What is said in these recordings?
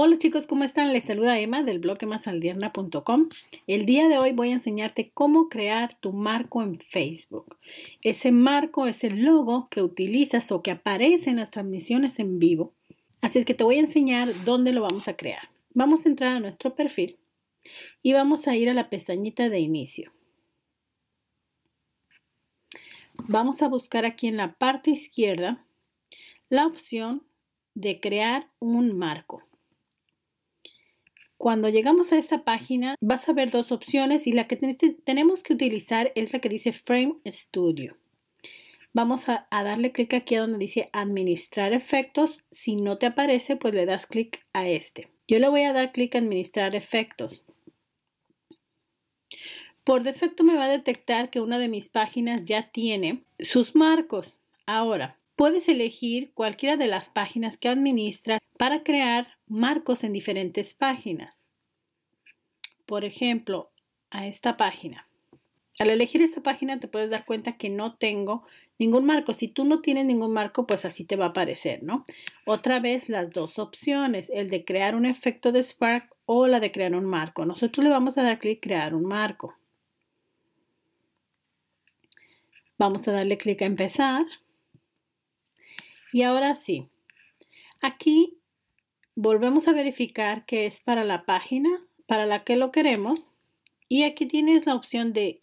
Hola chicos, ¿cómo están? Les saluda Emma del blog masaldierna.com. El día de hoy voy a enseñarte cómo crear tu marco en Facebook. Ese marco es el logo que utilizas o que aparece en las transmisiones en vivo. Así es que te voy a enseñar dónde lo vamos a crear. Vamos a entrar a nuestro perfil y vamos a ir a la pestañita de inicio. Vamos a buscar aquí en la parte izquierda la opción de crear un marco. Cuando llegamos a esta página vas a ver dos opciones y la que tenemos que utilizar es la que dice Frame Studio. Vamos a, a darle clic aquí a donde dice administrar efectos. Si no te aparece, pues le das clic a este. Yo le voy a dar clic a administrar efectos. Por defecto me va a detectar que una de mis páginas ya tiene sus marcos. Ahora, Puedes elegir cualquiera de las páginas que administras para crear marcos en diferentes páginas. Por ejemplo, a esta página. Al elegir esta página te puedes dar cuenta que no tengo ningún marco. Si tú no tienes ningún marco, pues así te va a aparecer, ¿no? Otra vez las dos opciones, el de crear un efecto de Spark o la de crear un marco. Nosotros le vamos a dar clic crear un marco. Vamos a darle clic a empezar. Y ahora sí, aquí volvemos a verificar que es para la página para la que lo queremos. Y aquí tienes la opción de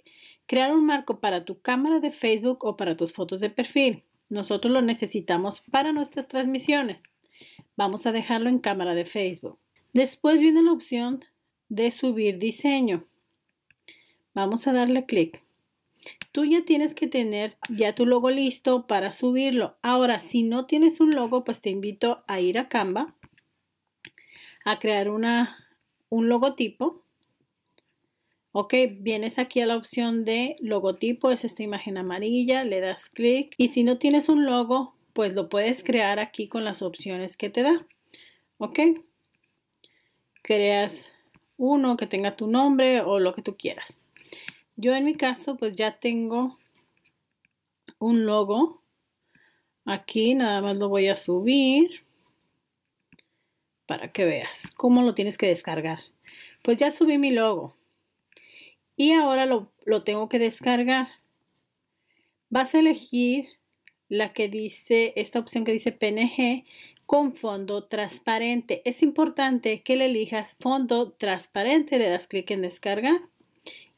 crear un marco para tu cámara de Facebook o para tus fotos de perfil. Nosotros lo necesitamos para nuestras transmisiones. Vamos a dejarlo en cámara de Facebook. Después viene la opción de subir diseño. Vamos a darle clic tú ya tienes que tener ya tu logo listo para subirlo. Ahora, si no tienes un logo, pues te invito a ir a Canva a crear una, un logotipo. Ok, vienes aquí a la opción de logotipo, es esta imagen amarilla, le das clic y si no tienes un logo, pues lo puedes crear aquí con las opciones que te da. Ok, creas uno que tenga tu nombre o lo que tú quieras. Yo en mi caso pues ya tengo un logo. Aquí nada más lo voy a subir para que veas cómo lo tienes que descargar. Pues ya subí mi logo y ahora lo, tengo que descargar. Vas a elegir la que dice, esta opción que dice PNG con fondo transparente. Es importante que le elijas fondo transparente, le das clic en descargar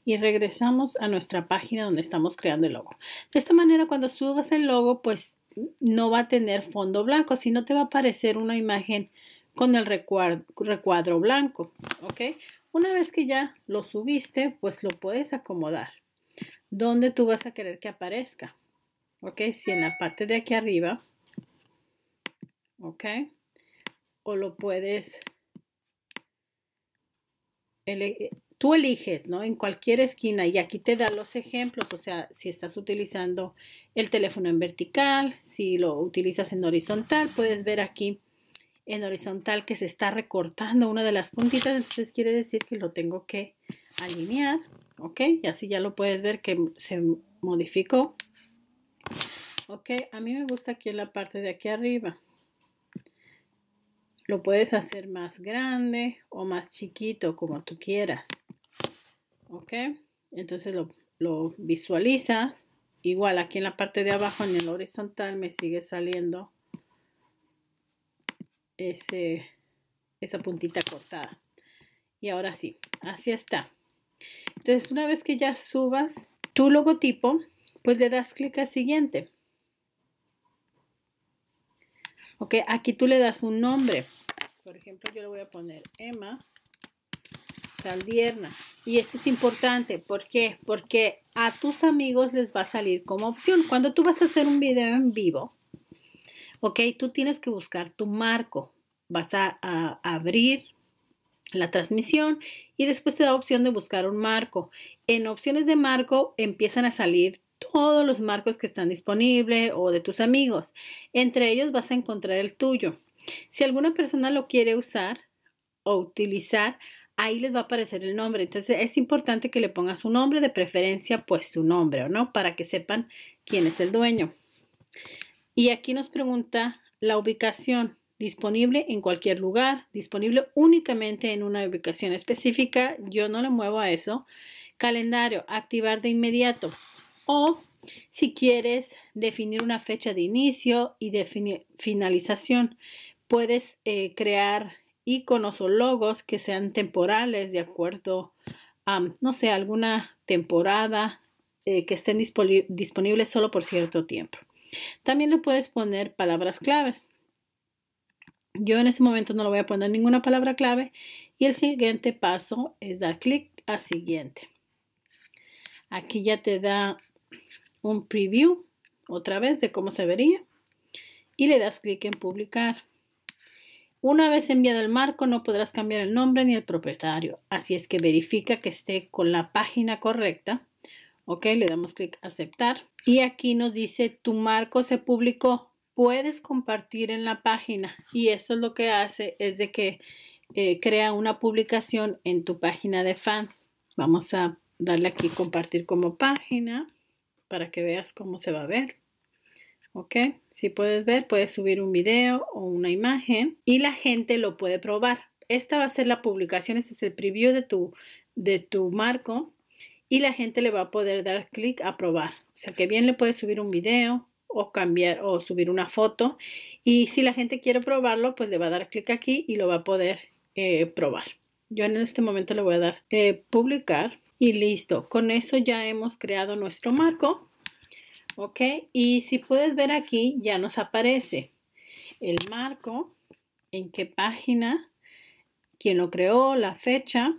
y regresamos a nuestra página donde estamos creando el logo. De esta manera, cuando subas el logo, pues no va a tener fondo blanco, sino te va a aparecer una imagen con el recuadro, blanco, ¿ok? Una vez que ya lo subiste, pues lo puedes acomodar. ¿Dónde tú vas a querer que aparezca? ¿Ok? Si en la parte de aquí arriba, ¿ok? O lo puedes tú eliges, ¿no? En cualquier esquina y aquí te da los ejemplos, o sea, si estás utilizando el teléfono en vertical, si lo utilizas en horizontal, puedes ver aquí en horizontal que se está recortando una de las puntitas, entonces quiere decir que lo tengo que alinear, ¿ok? Y así ya lo puedes ver que se modificó. Ok, a mí me gusta aquí en la parte de aquí arriba. Lo puedes hacer más grande o más chiquito, como tú quieras. ¿ok? Entonces lo, visualizas. Igual aquí en la parte de abajo, en el horizontal, me sigue saliendo ese, esa puntita cortada. Y ahora sí, así está. Entonces, una vez que ya subas tu logotipo, pues le das clic a siguiente. Ok, aquí tú le das un nombre. Por ejemplo, yo le voy a poner Emma. Y esto es importante, ¿por Porque a tus amigos les va a salir como opción. Cuando tú vas a hacer un video en vivo, ok, tú tienes que buscar tu marco. Vas a abrir la transmisión y después te da opción de buscar un marco. En opciones de marco empiezan a salir todos los marcos que están disponibles o de tus amigos. Entre ellos vas a encontrar el tuyo. Si alguna persona lo quiere usar o utilizar, ahí les va a aparecer el nombre. Entonces es importante que le pongas un nombre, de preferencia pues tu nombre, ¿no? Para que sepan quién es el dueño. Y aquí nos pregunta la ubicación. Disponible en cualquier lugar, disponible únicamente en una ubicación específica. Yo no le muevo a eso. Calendario, activar de inmediato. O si quieres definir una fecha de inicio y de finalización, puedes eh, crear iconos o logos que sean temporales de acuerdo a, no sé, alguna temporada eh, que estén disponibles solo por cierto tiempo. También le puedes poner palabras claves. Yo en este momento no le voy a poner ninguna palabra clave y el siguiente paso es dar clic a siguiente. Aquí ya te da un preview otra vez de cómo se vería y le das clic en publicar. Una vez enviado el marco no podrás cambiar el nombre ni el propietario, así es que verifica que esté con la página correcta. Ok, le damos clic aceptar y aquí nos dice tu marco se publicó, puedes compartir en la página y esto es lo que hace es de que eh, crea una publicación en tu página de fans. Vamos a darle aquí compartir como página para que veas cómo se va a ver. ¿ok? Si puedes ver, puedes subir un video o una imagen y la gente lo puede probar. Esta va a ser la publicación, este es el preview de tu, de tu marco y la gente le va a poder dar clic a probar. O sea que bien le puedes subir un video o cambiar o subir una foto y si la gente quiere probarlo, pues le va a dar clic aquí y lo va a poder eh, probar. Yo en este momento le voy a dar eh, publicar y listo. Con eso ya hemos creado nuestro marco. ¿Ok? Y si puedes ver aquí, ya nos aparece el marco, en qué página, quién lo creó, la fecha.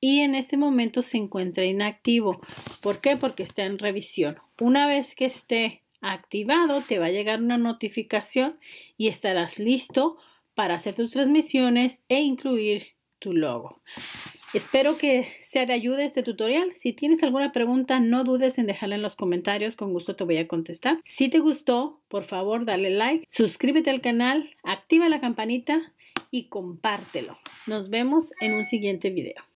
Y en este momento se encuentra inactivo. ¿Por qué? Porque está en revisión. Una vez que esté activado, te va a llegar una notificación y estarás listo para hacer tus transmisiones e incluir tu logo. Espero que sea de ayuda este tutorial. Si tienes alguna pregunta, no dudes en dejarla en los comentarios, con gusto te voy a contestar. Si te gustó, por favor, dale like, suscríbete al canal, activa la campanita y compártelo. Nos vemos en un siguiente video.